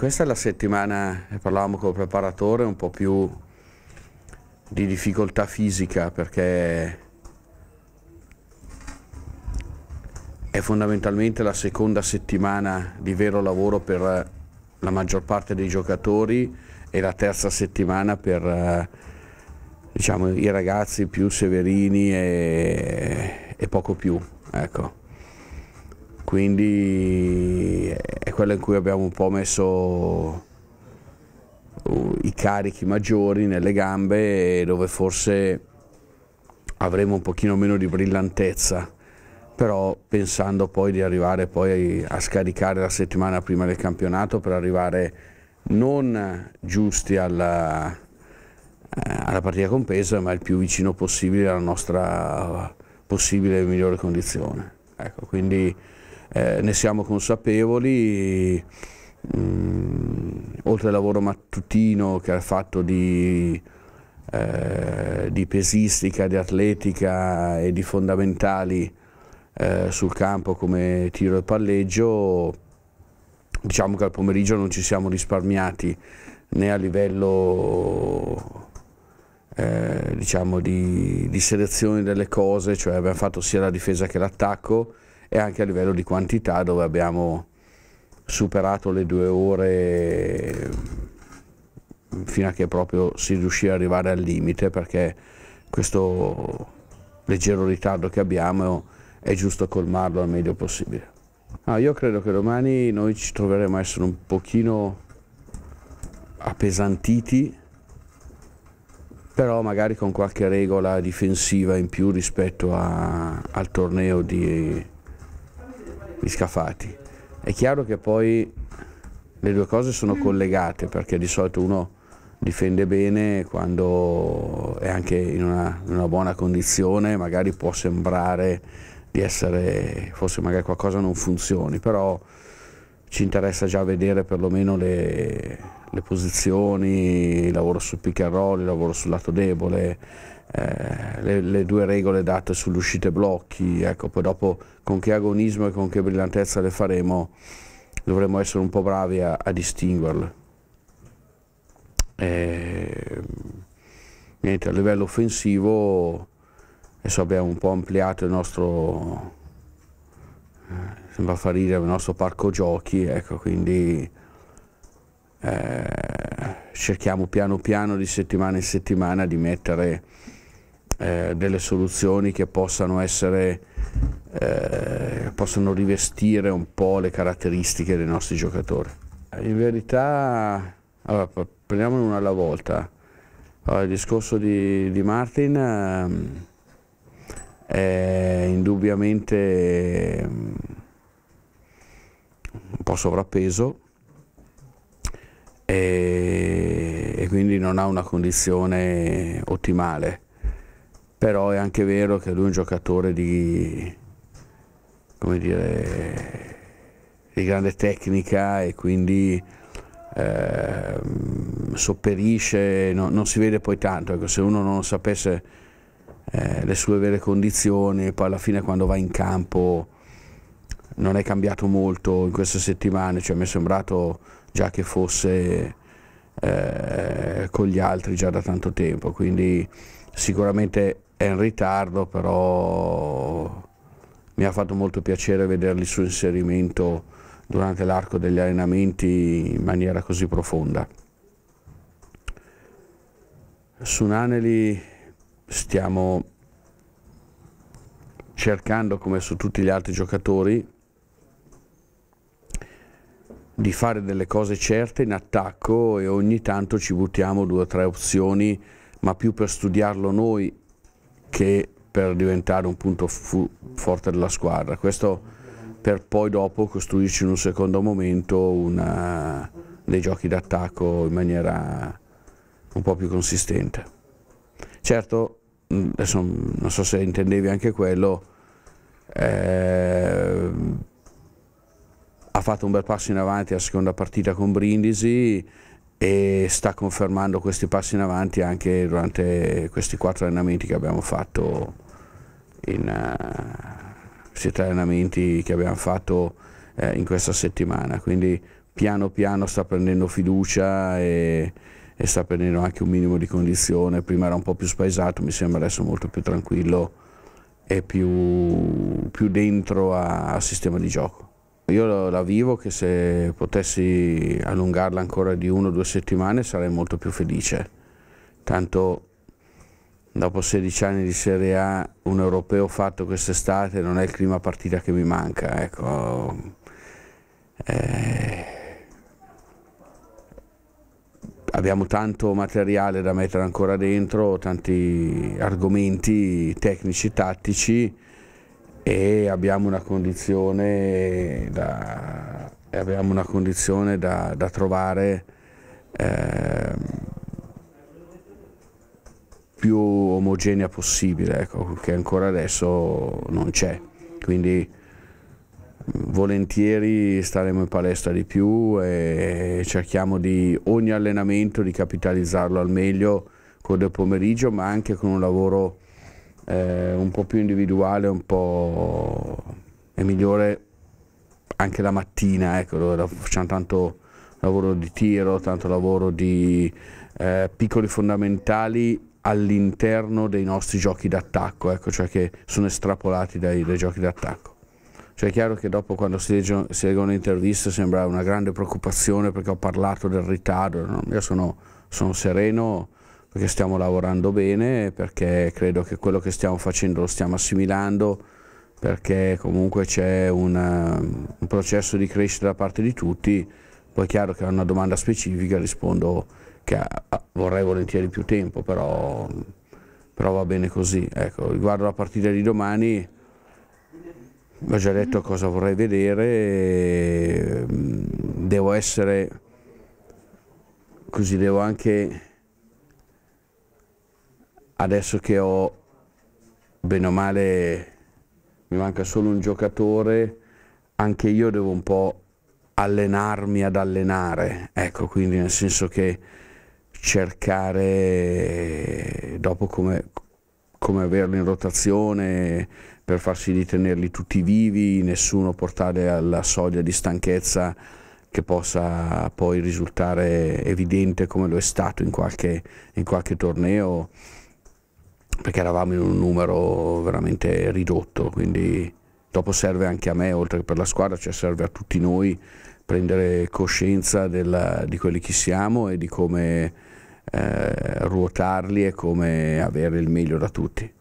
Questa è la settimana, che eh, parlavamo con il preparatore, un po' più di difficoltà fisica perché è fondamentalmente la seconda settimana di vero lavoro per eh, la maggior parte dei giocatori e la terza settimana per eh, diciamo, i ragazzi più severini e, e poco più. Ecco quindi eh, è quello in cui abbiamo un po' messo uh, i carichi maggiori nelle gambe dove forse avremo un pochino meno di brillantezza però pensando poi di arrivare poi a scaricare la settimana prima del campionato per arrivare non giusti alla, eh, alla partita compresa ma il più vicino possibile alla nostra possibile migliore condizione. Ecco, quindi eh, ne siamo consapevoli. Mm, oltre al lavoro mattutino che ha fatto di, eh, di, pesistica, di atletica e di fondamentali eh, sul campo come tiro e palleggio, diciamo che al pomeriggio non ci siamo risparmiati né a livello eh, diciamo di, di selezione delle cose, cioè abbiamo fatto sia la difesa che l'attacco e anche a livello di quantità dove abbiamo superato le due ore mm, fino a che proprio si riuscì ad arrivare al limite perché questo leggero ritardo che abbiamo è giusto colmarlo al meglio possibile. Ah, io credo che domani noi ci troveremo a essere un pochino appesantiti però magari con qualche regola difensiva in più rispetto a, al torneo di, gli scafati. È chiaro che poi le due cose sono collegate perché di solito uno difende bene quando è anche in una, in una buona condizione, magari può sembrare di essere, forse magari qualcosa non funzioni, però ci interessa già vedere perlomeno le, le posizioni, il lavoro sul pick and roll, il lavoro sul lato debole, eh, le, le, due regole date sull'uscita blocchi, ecco, poi dopo con che agonismo e con che brillantezza le faremo dovremo essere un po' bravi a, a distinguerle. E, ehm, niente, a livello offensivo adesso abbiamo un po' ampliato il nostro, eh, sembra far il nostro parco giochi, ecco, quindi... Eh, cerchiamo piano piano di settimana in settimana di mettere eh, delle soluzioni che possano essere eh, possono rivestire un po' le caratteristiche dei nostri giocatori. In verità, allora, prendiamone una alla volta. Allora, il discorso di, di Martin eh, è indubbiamente ehm, un po' sovrappeso e, e quindi non ha una condizione ottimale però è anche vero che lui è un giocatore di, dire, di grande tecnica e quindi eh, sopperisce, no, non si vede poi tanto, ecco, se uno non sapesse eh, le sue vere condizioni, poi alla fine quando va in campo non è cambiato molto in queste settimane, cioè mi è sembrato già che fosse eh, con gli altri già da tanto tempo, quindi sicuramente è in ritardo, però mi ha fatto molto piacere vederli su inserimento durante l'arco degli allenamenti in maniera così profonda. Su Naneli stiamo cercando, come su tutti gli altri giocatori, di fare delle cose certe in attacco e ogni tanto ci buttiamo due o tre opzioni, ma più per studiarlo noi che per diventare un punto forte della squadra. Questo per poi dopo costruirci in un secondo momento una, dei giochi d'attacco in maniera un po' più consistente. Certo, mm, adesso non so se intendevi anche quello, eh, ha fatto un bel passo in avanti la seconda partita con Brindisi, e sta confermando questi passi in avanti anche durante questi quattro allenamenti che abbiamo fatto in, uh, questi allenamenti che abbiamo fatto uh, in questa settimana quindi piano piano sta prendendo fiducia e, e, sta prendendo anche un minimo di condizione prima era un po' più spaesato mi sembra adesso molto più tranquillo e più, più dentro al sistema di gioco io la vivo che se potessi allungarla ancora di uno o due settimane sarei molto più felice. Tanto dopo 16 anni di Serie A un europeo fatto quest'estate non è il clima partita che mi manca. Ecco. Eh. Abbiamo tanto materiale da mettere ancora dentro, tanti argomenti tecnici, e tattici e abbiamo una condizione da, abbiamo una condizione da, da trovare eh, più omogenea possibile, ecco, che ancora adesso non c'è. Quindi mm, volentieri staremo in palestra di più e cerchiamo di ogni allenamento di capitalizzarlo al meglio con il pomeriggio, ma anche con un lavoro eh, un po' più individuale, un po' è migliore anche la mattina, ecco, dove facciamo tanto lavoro di tiro, tanto lavoro di eh, piccoli fondamentali all'interno dei nostri giochi d'attacco, ecco, cioè che sono estrapolati dai, dai giochi d'attacco. Cioè è chiaro che dopo quando si legge, si legge un'intervista sembra una grande preoccupazione perché ho parlato del ritardo, no? io sono, sono sereno, perché stiamo lavorando bene, perché credo che quello che stiamo facendo lo stiamo assimilando, perché comunque c'è un, un processo di crescita da parte di tutti, poi è chiaro che a una domanda specifica rispondo che vorrei volentieri più tempo, però, però va bene così. Ecco, riguardo la partita di domani, ho già detto cosa vorrei vedere, mm, devo essere, così devo anche adesso che ho bene o male mi manca solo un giocatore, anche io devo un po' allenarmi ad allenare, ecco, quindi nel senso che cercare dopo come, come averli in rotazione per far sì di tenerli tutti vivi, nessuno portare alla soglia di stanchezza che possa poi risultare evidente come lo è stato in qualche, in qualche torneo perché eravamo in un numero veramente ridotto, quindi dopo serve anche a me, oltre che per la squadra, cioè serve a tutti noi prendere coscienza della, di quelli che siamo e di come eh, ruotarli e come avere il meglio da tutti.